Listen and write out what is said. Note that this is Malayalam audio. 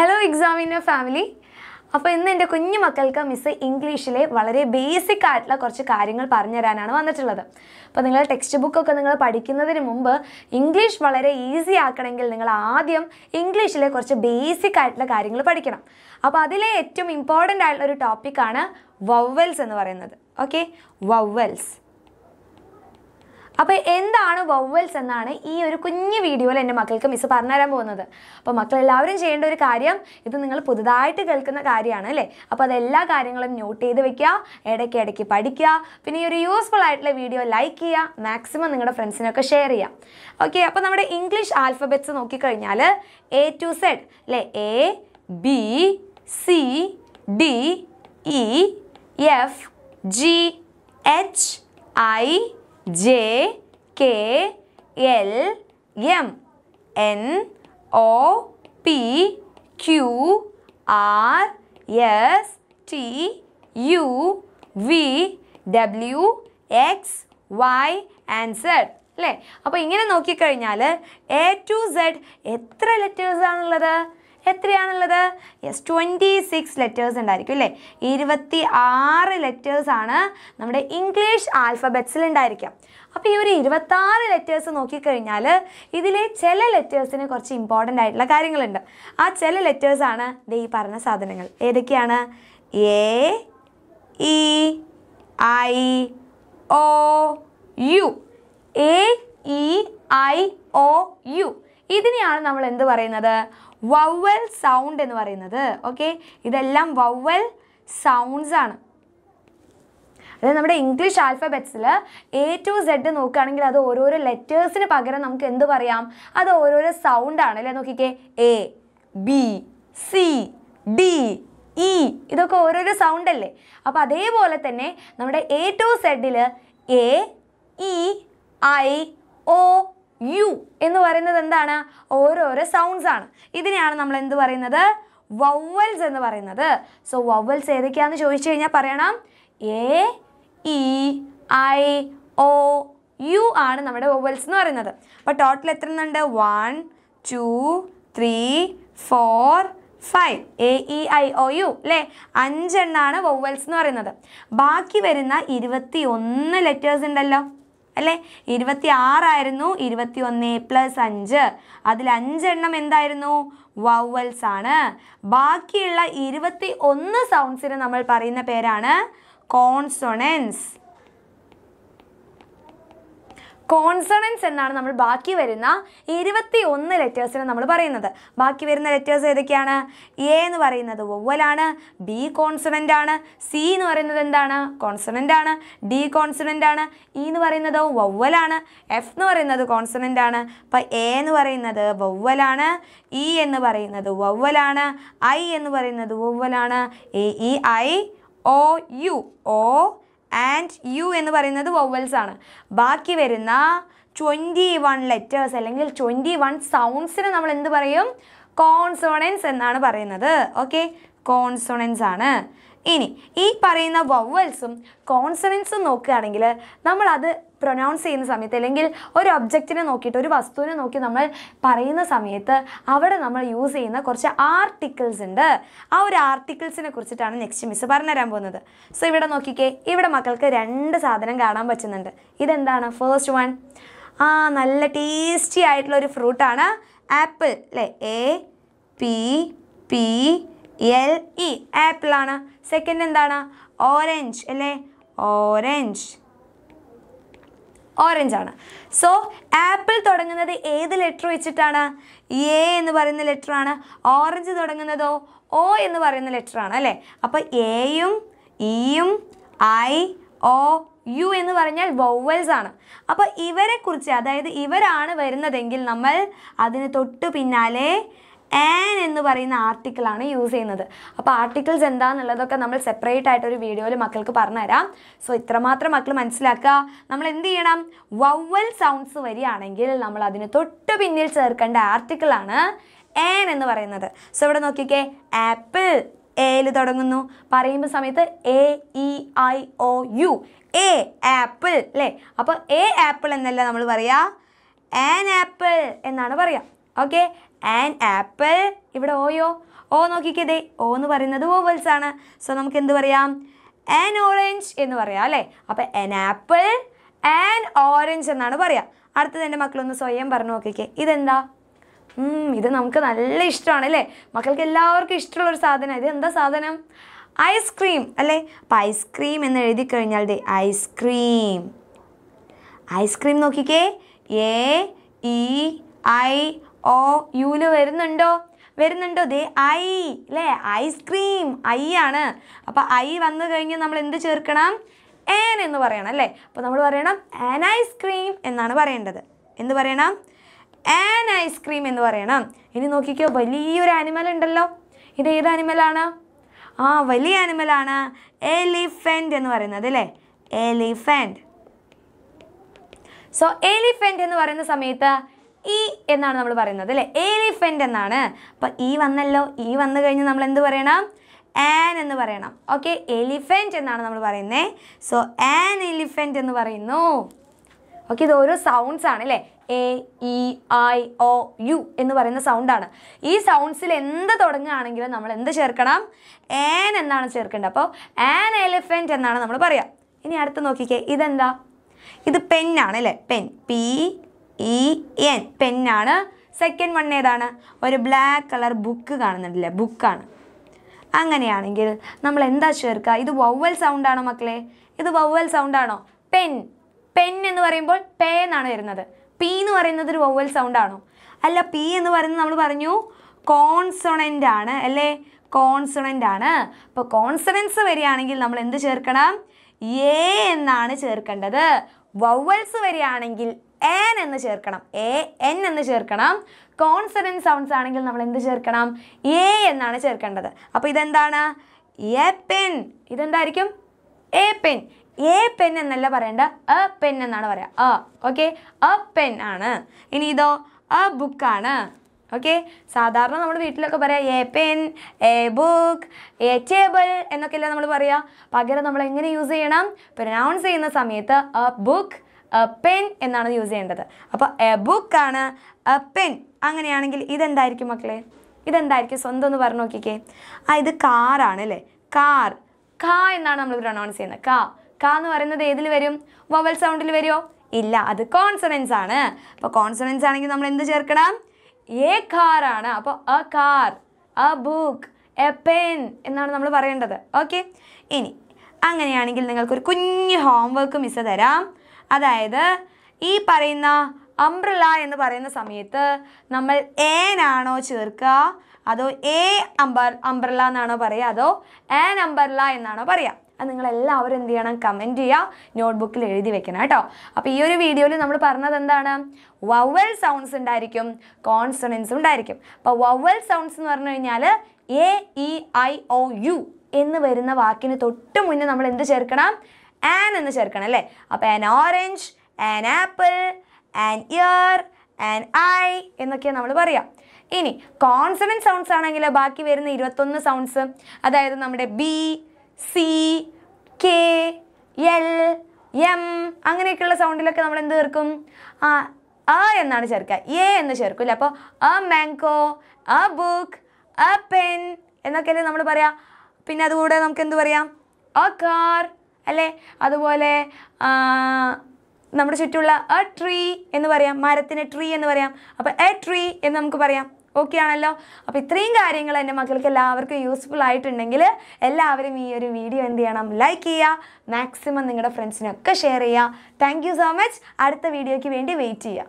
ഹലോ എക്സാമിനർ ഫാമിലി അപ്പോൾ ഇന്ന് എൻ്റെ കുഞ്ഞു മക്കൾക്ക് മിസ് ഇംഗ്ലീഷിലെ വളരെ ബേസിക് ആയിട്ടുള്ള കുറച്ച് കാര്യങ്ങൾ പറഞ്ഞു തരാനാണ് വന്നിട്ടുള്ളത് അപ്പോൾ നിങ്ങൾ ടെക്സ്റ്റ് ബുക്കൊക്കെ നിങ്ങൾ പഠിക്കുന്നതിന് മുമ്പ് ഇംഗ്ലീഷ് വളരെ ഈസി ആക്കണമെങ്കിൽ നിങ്ങൾ ആദ്യം ഇംഗ്ലീഷിലെ കുറച്ച് ബേസിക് ആയിട്ടുള്ള കാര്യങ്ങൾ പഠിക്കണം അപ്പോൾ അതിലെ ഏറ്റവും ഇമ്പോർട്ടൻ്റ് ആയിട്ടുള്ള ഒരു ടോപ്പിക്കാണ് വവ്വൽസ് എന്ന് പറയുന്നത് ഓക്കെ വവ്വൽസ് അപ്പോൾ എന്താണ് വവ്വൽസ് എന്നാണ് ഈ ഒരു കുഞ്ഞു വീഡിയോയിൽ എൻ്റെ മക്കൾക്ക് മിസ് പറഞ്ഞുതരാൻ പോകുന്നത് അപ്പോൾ എല്ലാവരും ചെയ്യേണ്ട ഒരു കാര്യം ഇത് നിങ്ങൾ പുതുതായിട്ട് കേൾക്കുന്ന കാര്യമാണ് അല്ലേ അപ്പോൾ എല്ലാ കാര്യങ്ങളും നോട്ട് ചെയ്ത് വെക്കുക ഇടയ്ക്ക് ഇടയ്ക്ക് പഠിക്കുക പിന്നെ ഈ ഒരു യൂസ്ഫുൾ ആയിട്ടുള്ള വീഡിയോ ലൈക്ക് ചെയ്യുക മാക്സിമം നിങ്ങളുടെ ഫ്രണ്ട്സിനൊക്കെ ഷെയർ ചെയ്യുക ഓക്കെ അപ്പോൾ നമ്മുടെ ഇംഗ്ലീഷ് ആൽഫബറ്റ്സ് നോക്കിക്കഴിഞ്ഞാൽ എ ടു സെഡ് അല്ലേ A B C D E F G H I J K L M N O P Q R S T U V W X Y and Z അല്ലേ അപ്പോൾ ഇങ്ങനെ നോക്കിക്കഴിഞ്ഞാൽ എ ടു സെഡ് എത്ര ലെറ്റേഴ്സ് ആണുള്ളത് എത്രയാണുള്ളത് യെസ് ട്വൻറ്റി സിക്സ് ലെറ്റേഴ്സ് ഉണ്ടായിരിക്കും അല്ലേ ഇരുപത്തി ആറ് ലെറ്റേഴ്സാണ് നമ്മുടെ ഇംഗ്ലീഷ് ആൽഫബറ്റ്സിൽ ഉണ്ടായിരിക്കാം അപ്പോൾ ഈ ഒരു ഇരുപത്താറ് ലെറ്റേഴ്സ് നോക്കിക്കഴിഞ്ഞാൽ ഇതിലെ ചില ലെറ്റേഴ്സിന് കുറച്ച് ഇമ്പോർട്ടൻ്റ് ആയിട്ടുള്ള കാര്യങ്ങളുണ്ട് ആ ചില ലെറ്റേഴ്സാണ് ദേ ഈ പറഞ്ഞ സാധനങ്ങൾ ഏതൊക്കെയാണ് A E I O U A E I O U ഇതിനെയാണ് നമ്മൾ എന്ത് പറയുന്നത് വവ്വൽ സൗണ്ട് എന്ന് പറയുന്നത് ഓക്കെ ഇതെല്ലാം വവ്വൽ സൗണ്ട്സ് ആണ് അതായത് നമ്മുടെ ഇംഗ്ലീഷ് ആൽഫബറ്റ്സിൽ എ ടു സെഡ് നോക്കുകയാണെങ്കിൽ അത് ഓരോരോ ലെറ്റേഴ്സിന് പകരം നമുക്ക് എന്ത് പറയാം അത് ഓരോരോ സൗണ്ടാണ് അല്ലേ നോക്കിക്കേ A B C D E ഇതൊക്കെ ഓരോരോ സൗണ്ട് അല്ലേ അപ്പോൾ അതേപോലെ തന്നെ നമ്മുടെ എ ടു സെഡിൽ A E I O U എന്ന് പറയുന്നത് എന്താണ് ഓരോരോ സൗണ്ട്സ് ആണ് ഇതിനെയാണ് നമ്മൾ എന്ത് പറയുന്നത് വവൽസ് എന്ന് പറയുന്നത് സോ വവൽസ് ഏതൊക്കെയാണെന്ന് ചോദിച്ചു കഴിഞ്ഞാൽ പറയണം A E I O U ആണ് നമ്മുടെ വവൽസ് എന്ന് പറയുന്നത് അപ്പോൾ ടോട്ടൽ എത്ര എന്നുണ്ട് one two three four five A E I O U അല്ലേ അഞ്ചെണ്ണാണ് വവൽസ് എന്ന് പറയുന്നത് ബാക്കി വരുന്ന ഇരുപത്തി ഒന്ന് ലെറ്റേഴ്സ് ഉണ്ടല്ലോ അല്ലേ ഇരുപത്തി ആറായിരുന്നു ഇരുപത്തി ഒന്ന് പ്ലസ് അഞ്ച് അതിൽ അഞ്ചെണ്ണം എന്തായിരുന്നു വവൽസ് ആണ് ബാക്കിയുള്ള ഇരുപത്തി ഒന്ന് സൗണ്ട്സിന് നമ്മൾ പറയുന്ന പേരാണ് കോൺസൊണൻസ് കോൺസണൻസ് എന്നാണ് നമ്മൾ ബാക്കി വരുന്ന ഇരുപത്തി ഒന്ന് ലെറ്റേഴ്സിനെ നമ്മൾ പറയുന്നത് ബാക്കി വരുന്ന ലെറ്റേഴ്സ് ഏതൊക്കെയാണ് എ എന്ന് പറയുന്നത് ഒവ്വലാണ് ബി കോൺസണൻ്റ് ആണ് സി എന്ന് പറയുന്നത് എന്താണ് കോൺസണൻ്റ് ആണ് ഡി കോൺസണൻ്റ് ആണ് ഇ e എന്ന് പറയുന്നത് ഒവ്വലാണ് എഫ് എന്ന് പറയുന്നത് കോൺസണൻ്റ് ആണ് അപ്പോൾ എ എന്ന് പറയുന്നത് ഒവ്വലാണ് ഇ e എന്ന് പറയുന്നത് ഒവ്വലാണ് ഐ എന്ന് പറയുന്നത് ഒവ്വലാണ് A E e, I O U O and U എന്ന് പറയുന്നത് വൊവൽസ് ആണ് ബാക്കി വരുന്ന ട്വൻറ്റി വൺ ലെറ്റേഴ്സ് അല്ലെങ്കിൽ ട്വൻറ്റി വൺ സൗണ്ട്സിന് നമ്മൾ എന്ത് പറയും കോൺസോണൻസ് എന്നാണ് പറയുന്നത് ഓക്കെ കോൺസോണൻസ് ആണ് ഇനി ഈ പറയുന്ന വവൽസും കോൺസണൻസും നോക്കുകയാണെങ്കിൽ നമ്മളത് പ്രൊനൗൺസ് ചെയ്യുന്ന സമയത്ത് അല്ലെങ്കിൽ ഒരു ഒബ്ജക്റ്റിനെ നോക്കിയിട്ട് ഒരു വസ്തുവിനെ നോക്കി നമ്മൾ പറയുന്ന സമയത്ത് അവിടെ നമ്മൾ യൂസ് ചെയ്യുന്ന കുറച്ച് ആർട്ടിക്കിൾസ് ഉണ്ട് ആ ഒരു ആർട്ടിക്കിൾസിനെ കുറിച്ചിട്ടാണ് നെക്സ്റ്റ് മിസ് പറഞ്ഞുതരാൻ പോകുന്നത് സോ ഇവിടെ നോക്കിക്കേ ഇവിടെ മക്കൾക്ക് രണ്ട് സാധനം കാണാൻ പറ്റുന്നുണ്ട് ഇതെന്താണ് ഫേസ്റ്റ് വൺ ആ നല്ല ടേസ്റ്റി ആയിട്ടുള്ള ഒരു ഫ്രൂട്ടാണ് ആപ്പിൾ അല്ലേ A P P L E ആപ്പിളാണ് സെക്കൻഡ് എന്താണ് ഓറഞ്ച് അല്ലേ ഓറഞ്ച് ഓറഞ്ച് ആണ് സോ ആപ്പിൾ തുടങ്ങുന്നത് ഏത് ലെറ്റർ വെച്ചിട്ടാണ് എ എന്ന് പറയുന്ന ലെറ്റർ ആണ് ഓറഞ്ച് തുടങ്ങുന്നതോ ഓ എന്ന് പറയുന്ന ലെറ്റർ ആണ് അല്ലേ അപ്പോൾ എയും ഇയും ഐ ഓ യു എന്ന് പറഞ്ഞാൽ വൗവൽസ് ആണ് അപ്പോൾ ഇവരെക്കുറിച്ച് അതായത് ഇവരാണ് വരുന്നതെങ്കിൽ നമ്മൾ അതിന് തൊട്ടു പിന്നാലെ ആൻ എന്ന് പറയുന്ന ആർട്ടിക്കിളാണ് യൂസ് ചെയ്യുന്നത് അപ്പോൾ ആർട്ടിക്കിൾസ് എന്താണെന്നുള്ളതൊക്കെ നമ്മൾ സെപ്പറേറ്റ് ആയിട്ട് ഒരു വീഡിയോയിൽ മക്കൾക്ക് പറഞ്ഞുതരാം സോ ഇത്രമാത്രം മക്കൾ മനസ്സിലാക്കുക നമ്മൾ എന്ത് ചെയ്യണം വവ്വൽ സൗണ്ട്സ് വരികയാണെങ്കിൽ നമ്മൾ അതിന് തൊട്ട് പിന്നിൽ ചേർക്കേണ്ട ആർട്ടിക്കിളാണ് ഏൻ എന്ന് പറയുന്നത് സോ ഇവിടെ നോക്കിക്കേ ആപ്പിൾ ഏല് തുടങ്ങുന്നു പറയുമ്പോൾ സമയത്ത് A E e, I O U A apple അല്ലേ അപ്പോൾ എ ആപ്പിൾ എന്നല്ല നമ്മൾ പറയുക ആൻ ആപ്പിൾ എന്നാണ് പറയുക ഓക്കെ ആൻഡ് ആപ്പിൾ ഇവിടെ ഓയോ ഓ നോക്കിക്കതേ ഓ എന്ന് പറയുന്നത് ഓവൽസ് ആണ് സോ നമുക്ക് എന്ത് പറയാം ആൻ ഓറഞ്ച് എന്ന് പറയാം അല്ലേ അപ്പം എൻ ആപ്പിൾ ആൻ ഓറഞ്ച് എന്നാണ് പറയുക അടുത്തത് എൻ്റെ മക്കളൊന്ന് സ്വയം പറഞ്ഞു നോക്കിക്കേ ഇതെന്താ ഇത് നമുക്ക് നല്ല ഇഷ്ടമാണ് അല്ലേ മക്കൾക്ക് എല്ലാവർക്കും ഇഷ്ടമുള്ളൊരു സാധനം ഇത് എന്താ സാധനം ഐസ്ക്രീം അല്ലേ അപ്പം ഐസ്ക്രീം എന്ന് എഴുതി കഴിഞ്ഞാൽ ദേ ഐസ്ക്രീം ഐസ്ക്രീം നോക്കിക്കേ A E e, I O യുവിൽ വരുന്നുണ്ടോ വരുന്നുണ്ടോ ദേ ഐ അല്ലേ ഐസ്ക്രീം ഐ ആണ് അപ്പോൾ ഐ വന്നു കഴിഞ്ഞ് നമ്മൾ എന്ത് ചേർക്കണം ഏൻ എന്ന് പറയണം അല്ലേ അപ്പോൾ നമ്മൾ പറയണം ആൻ ഐസ്ക്രീം എന്നാണ് പറയേണ്ടത് എന്ത് പറയണം ആൻ ഐസ്ക്രീം എന്ന് പറയണം ഇനി നോക്കിക്കോ വലിയൊരു ആനിമൽ ഉണ്ടല്ലോ ഇത് ഏത് ആനിമലാണ് ആ വലിയ ആനിമലാണ് എലിഫൻറ്റ് എന്ന് പറയുന്നത് അല്ലേ എലിഫൻറ്റ് സോ എലിഫൻറ്റ് എന്ന് പറയുന്ന സമയത്ത് ഇ എന്നാണ് നമ്മൾ പറയുന്നത് അല്ലേ എലിഫൻ്റ് എന്നാണ് അപ്പോൾ ഈ വന്നല്ലോ ഈ വന്നു കഴിഞ്ഞ് നമ്മൾ എന്ത് പറയണം ആൻ എന്ന് പറയണം ഓക്കെ എലിഫൻറ്റ് എന്നാണ് നമ്മൾ പറയുന്നത് സോ ആൻ എലിഫൻറ്റ് എന്ന് പറയുന്നു ഓക്കെ ഇത് ഓരോ സൗണ്ട്സ് ആണ് അല്ലേ A E I O U എന്ന് പറയുന്ന സൗണ്ടാണ് ഈ സൗണ്ട്സിൽ എന്ത് തുടങ്ങുകയാണെങ്കിലും നമ്മൾ എന്ത് ചേർക്കണം ആൻ എന്നാണ് ചേർക്കേണ്ടത് അപ്പോൾ ആൻ എലിഫൻറ്റ് എന്നാണ് നമ്മൾ പറയുക ഇനി അടുത്ത് നോക്കിക്കേ ഇതെന്താ ഇത് പെന്നാണ് അല്ലേ പെൻ പി ഇ എൻ പെന്നാണ് സെക്കൻഡ് വൺ ഏതാണ് ഒരു ബ്ലാക്ക് കളർ ബുക്ക് കാണുന്നുണ്ടല്ലേ ബുക്കാണ് അങ്ങനെയാണെങ്കിൽ നമ്മൾ എന്താ ചേർക്കുക ഇത് വവ്വൽ സൗണ്ടാണോ മക്കളെ ഇത് വവ്വൽ സൗണ്ടാണോ പെൻ പെൻ എന്ന് പറയുമ്പോൾ പേ എന്നാണ് വരുന്നത് പി എന്ന് പറയുന്നത് ഒരു വവ്വൽ സൗണ്ടാണോ അല്ല പി എന്ന് പറയുന്നത് നമ്മൾ പറഞ്ഞു കോൺസണൻ്റ് ആണ് അല്ലേ കോൺസണൻ്റ് ആണ് അപ്പോൾ കോൺസണൻസ് വരികയാണെങ്കിൽ നമ്മൾ എന്ത് ചേർക്കണം എന്നാണ് ചേർക്കേണ്ടത് വവൽസ് വരികയാണെങ്കിൽ എൻ എന്ന് ചേർക്കണം എ എൻ എന്ന് ചേർക്കണം കോൺസണൻറ്റ് സൗണ്ട്സ് ആണെങ്കിൽ നമ്മൾ എന്ത് ചേർക്കണം എ എന്നാണ് ചേർക്കേണ്ടത് അപ്പോൾ ഇതെന്താണ് എ പെൻ ഇതെന്തായിരിക്കും എ പെൻ എ പെൻ എന്നല്ല പറയേണ്ട എ പെൻ എന്നാണ് പറയുക അ ഓക്കെ എ പെൻ ആണ് ഇനി ഇതോ എ ബുക്കാണ് ഓക്കെ സാധാരണ നമ്മൾ വീട്ടിലൊക്കെ പറയാം a pen a book a table എന്നൊക്കെയല്ലേ നമ്മൾ പറയുക പകരം നമ്മൾ എങ്ങനെ യൂസ് ചെയ്യണം പ്രൊനൗൺസ് ചെയ്യുന്ന സമയത്ത് എ ബുക്ക് എ പെൻ എന്നാണ് യൂസ് ചെയ്യേണ്ടത് അപ്പോൾ എ ബുക്കാണ് എ പെൻ അങ്ങനെയാണെങ്കിൽ ഇതെന്തായിരിക്കും മക്കളെ ഇതെന്തായിരിക്കും സ്വന്തം ഒന്ന് പറഞ്ഞു നോക്കിക്കേ ആ ഇത് കാറാണ് അല്ലേ കാർ കാ എന്നാണ് നമ്മൾ പ്രൊനൗൺസ് ചെയ്യുന്നത് കാ കാ എന്ന് പറയുന്നത് ഏതിൽ വരും വവൽ സൗണ്ടിൽ വരുമോ ഇല്ല അത് കോൺസണൻസ് ആണ് അപ്പോൾ കോൺസണൻസ് ആണെങ്കിൽ നമ്മൾ എന്ത് ചേർക്കണം ഏ കാറാണ് അപ്പോൾ a car a book a pen എന്നാണ് നമ്മൾ പറയേണ്ടത് ഓക്കെ ഇനി അങ്ങനെയാണെങ്കിൽ നിങ്ങൾക്കൊരു കുഞ്ഞു ഹോംവർക്ക് മിസ് തരാം അതായത് ഈ പറയുന്ന അംബ്രല എന്ന് പറയുന്ന സമയത്ത് നമ്മൾ ഏനാണോ ചേർക്കുക അതോ എ അംബർ അംബ്രല എന്നാണോ പറയുക അതോ ഏൻ അംബർല എന്നാണോ പറയുക അത് നിങ്ങളെല്ലാവരും എന്ത് ചെയ്യണം കമൻറ്റ് ചെയ്യുക നോട്ട്ബുക്കിൽ എഴുതി വെക്കണം കേട്ടോ അപ്പോൾ ഈ ഒരു വീഡിയോയിൽ നമ്മൾ പറഞ്ഞത് എന്താണ് വവൽ സൗണ്ട്സ് ഉണ്ടായിരിക്കും കോൺസണൻസ് ഉണ്ടായിരിക്കും അപ്പോൾ വവൽ സൗണ്ട്സ് എന്ന് പറഞ്ഞു കഴിഞ്ഞാൽ A E e, I O U എന്ന് വരുന്ന വാക്കിന് തൊട്ട് മുന്നേ നമ്മൾ എന്ത് ചേർക്കണം ആൻ എന്ന് ചേർക്കണം അല്ലേ അപ്പോൾ an orange an apple an ear an I എന്നൊക്കെയാണ് നമ്മൾ പറയാം ഇനി കോൺസണൻറ്റ് സൗണ്ട്സ് ആണെങ്കിൽ ബാക്കി വരുന്ന ഇരുപത്തൊന്ന് സൗണ്ട്സ് അതായത് നമ്മുടെ B C K L M അങ്ങനെയൊക്കെയുള്ള സൗണ്ടിലൊക്കെ നമ്മൾ എന്ത് ചേർക്കും ആ അ എന്നാണ് ചേർക്കുക എ എന്ന് ചേർക്കില്ല അപ്പോൾ a mango a book a pen എന്നൊക്കെയല്ലേ നമ്മൾ പറയാം പിന്നെ അതുകൂടെ നമുക്ക് എന്ത് പറയാം അ കാർ അല്ലേ അതുപോലെ നമ്മുടെ ചുറ്റുമുള്ള എ ട്രീ എന്ന് പറയാം മരത്തിന് ട്രീ എന്ന് പറയാം അപ്പോൾ എ ട്രീ എന്ന് നമുക്ക് പറയാം ഓക്കെ ആണല്ലോ അപ്പോൾ ഇത്രയും കാര്യങ്ങൾ എൻ്റെ മക്കൾക്ക് എല്ലാവർക്കും യൂസ്ഫുൾ ആയിട്ടുണ്ടെങ്കിൽ എല്ലാവരും ഈ ഒരു വീഡിയോ എന്ത് ചെയ്യണം ലൈക്ക് ചെയ്യുക മാക്സിമം നിങ്ങളുടെ ഫ്രണ്ട്സിനൊക്കെ ഷെയർ ചെയ്യുക താങ്ക് സോ മച്ച് അടുത്ത വീഡിയോയ്ക്ക് വേണ്ടി വെയിറ്റ് ചെയ്യുക